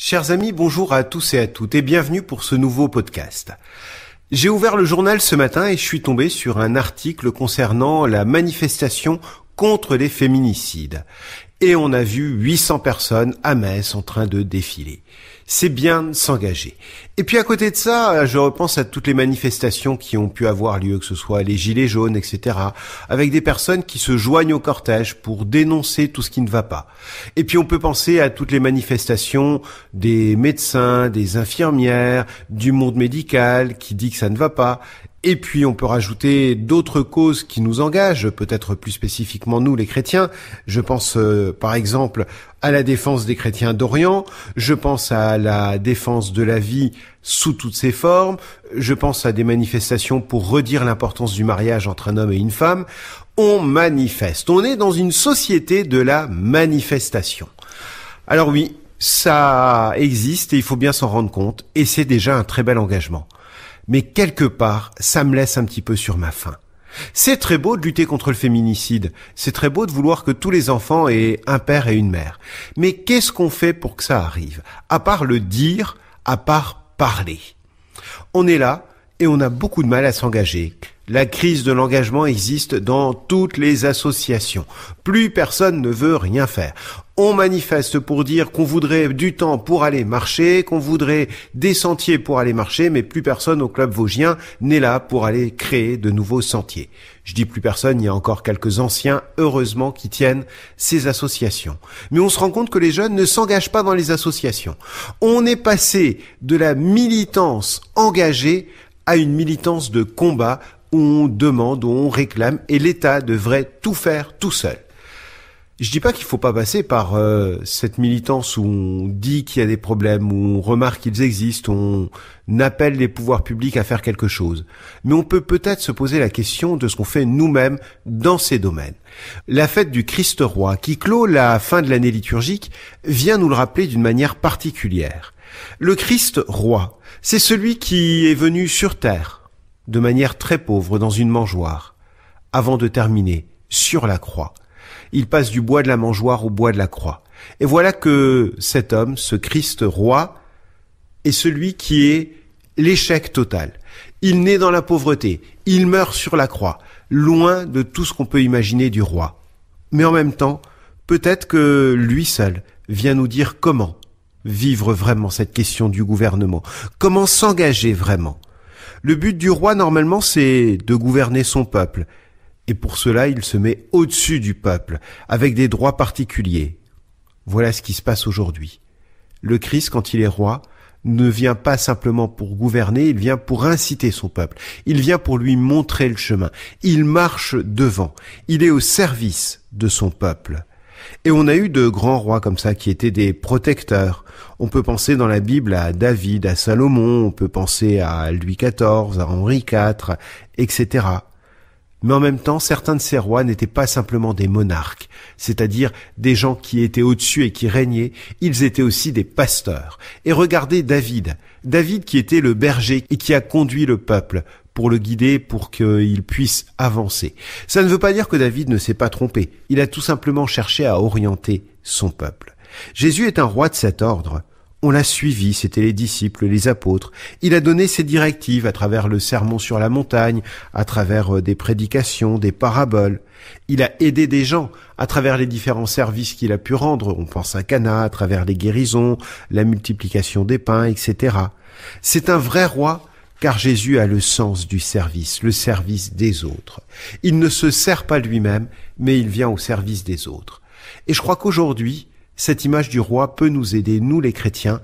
Chers amis, bonjour à tous et à toutes et bienvenue pour ce nouveau podcast. J'ai ouvert le journal ce matin et je suis tombé sur un article concernant la manifestation contre les féminicides. Et on a vu 800 personnes à Metz en train de défiler. C'est bien s'engager. Et puis à côté de ça, euh, je repense à toutes les manifestations qui ont pu avoir lieu, que ce soit les gilets jaunes, etc., avec des personnes qui se joignent au cortège pour dénoncer tout ce qui ne va pas. Et puis on peut penser à toutes les manifestations des médecins, des infirmières, du monde médical qui dit que ça ne va pas, et puis on peut rajouter d'autres causes qui nous engagent, peut-être plus spécifiquement nous les chrétiens. Je pense euh, par exemple à la défense des chrétiens d'Orient, je pense à la défense de la vie sous toutes ses formes, je pense à des manifestations pour redire l'importance du mariage entre un homme et une femme. On manifeste, on est dans une société de la manifestation. Alors oui, ça existe et il faut bien s'en rendre compte et c'est déjà un très bel engagement mais quelque part, ça me laisse un petit peu sur ma faim. C'est très beau de lutter contre le féminicide, c'est très beau de vouloir que tous les enfants aient un père et une mère, mais qu'est-ce qu'on fait pour que ça arrive, à part le dire, à part parler On est là et on a beaucoup de mal à s'engager. La crise de l'engagement existe dans toutes les associations. Plus personne ne veut rien faire on manifeste pour dire qu'on voudrait du temps pour aller marcher, qu'on voudrait des sentiers pour aller marcher, mais plus personne au club vosgien n'est là pour aller créer de nouveaux sentiers. Je dis plus personne, il y a encore quelques anciens, heureusement, qui tiennent ces associations. Mais on se rend compte que les jeunes ne s'engagent pas dans les associations. On est passé de la militance engagée à une militance de combat où on demande, où on réclame, et l'État devrait tout faire tout seul. Je dis pas qu'il faut pas passer par euh, cette militance où on dit qu'il y a des problèmes, où on remarque qu'ils existent, on appelle les pouvoirs publics à faire quelque chose. Mais on peut peut-être se poser la question de ce qu'on fait nous-mêmes dans ces domaines. La fête du Christ roi, qui clôt la fin de l'année liturgique, vient nous le rappeler d'une manière particulière. Le Christ roi, c'est celui qui est venu sur terre, de manière très pauvre dans une mangeoire, avant de terminer sur la croix il passe du bois de la mangeoire au bois de la croix. Et voilà que cet homme, ce Christ roi, est celui qui est l'échec total. Il naît dans la pauvreté, il meurt sur la croix, loin de tout ce qu'on peut imaginer du roi. Mais en même temps, peut-être que lui seul vient nous dire comment vivre vraiment cette question du gouvernement, comment s'engager vraiment. Le but du roi, normalement, c'est de gouverner son peuple, et pour cela il se met au-dessus du peuple, avec des droits particuliers. Voilà ce qui se passe aujourd'hui. Le Christ, quand il est roi, ne vient pas simplement pour gouverner, il vient pour inciter son peuple, il vient pour lui montrer le chemin, il marche devant, il est au service de son peuple. Et on a eu de grands rois comme ça qui étaient des protecteurs. On peut penser dans la Bible à David, à Salomon, on peut penser à Louis XIV, à Henri IV, etc. Mais en même temps, certains de ces rois n'étaient pas simplement des monarques, c'est-à-dire des gens qui étaient au-dessus et qui régnaient, ils étaient aussi des pasteurs. Et regardez David, David qui était le berger et qui a conduit le peuple pour le guider, pour qu'il puisse avancer. Ça ne veut pas dire que David ne s'est pas trompé, il a tout simplement cherché à orienter son peuple. Jésus est un roi de cet ordre, on l'a suivi, c'étaient les disciples, les apôtres. Il a donné ses directives à travers le sermon sur la montagne, à travers euh, des prédications, des paraboles. Il a aidé des gens à travers les différents services qu'il a pu rendre. On pense à Cana, à travers les guérisons, la multiplication des pains, etc. C'est un vrai roi car Jésus a le sens du service, le service des autres. Il ne se sert pas lui-même, mais il vient au service des autres. Et je crois qu'aujourd'hui, cette image du roi peut nous aider, nous les chrétiens,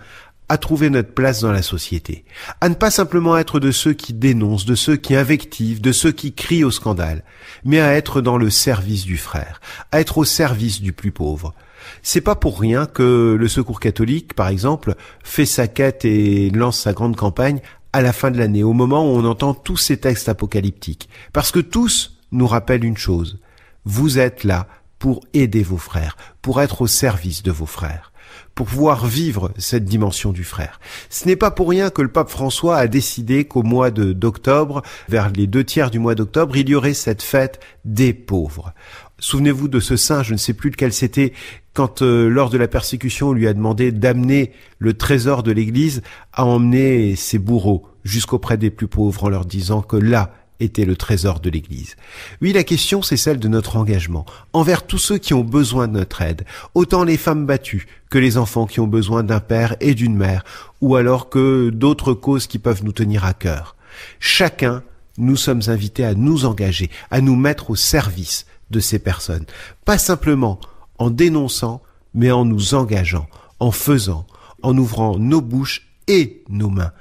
à trouver notre place dans la société, à ne pas simplement être de ceux qui dénoncent, de ceux qui invectivent, de ceux qui crient au scandale, mais à être dans le service du frère, à être au service du plus pauvre. C'est pas pour rien que le Secours catholique, par exemple, fait sa quête et lance sa grande campagne à la fin de l'année, au moment où on entend tous ces textes apocalyptiques, parce que tous nous rappellent une chose. Vous êtes là pour aider vos frères, pour être au service de vos frères pour pouvoir vivre cette dimension du frère. Ce n'est pas pour rien que le pape François a décidé qu'au mois d'octobre, vers les deux tiers du mois d'octobre, il y aurait cette fête des pauvres. Souvenez-vous de ce saint, je ne sais plus lequel c'était, quand euh, lors de la persécution, on lui a demandé d'amener le trésor de l'Église à emmener ses bourreaux jusqu'auprès des plus pauvres en leur disant que là était le trésor de l'Église. Oui, la question, c'est celle de notre engagement, envers tous ceux qui ont besoin de notre aide, autant les femmes battues que les enfants qui ont besoin d'un père et d'une mère, ou alors que d'autres causes qui peuvent nous tenir à cœur. Chacun, nous sommes invités à nous engager, à nous mettre au service de ces personnes, pas simplement en dénonçant, mais en nous engageant, en faisant, en ouvrant nos bouches et nos mains,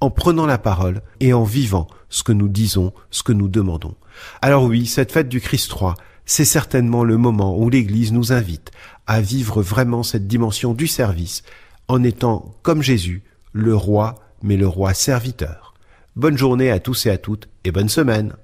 en prenant la parole et en vivant ce que nous disons, ce que nous demandons. Alors oui, cette fête du Christ roi, c'est certainement le moment où l'Église nous invite à vivre vraiment cette dimension du service en étant, comme Jésus, le roi, mais le roi serviteur. Bonne journée à tous et à toutes et bonne semaine.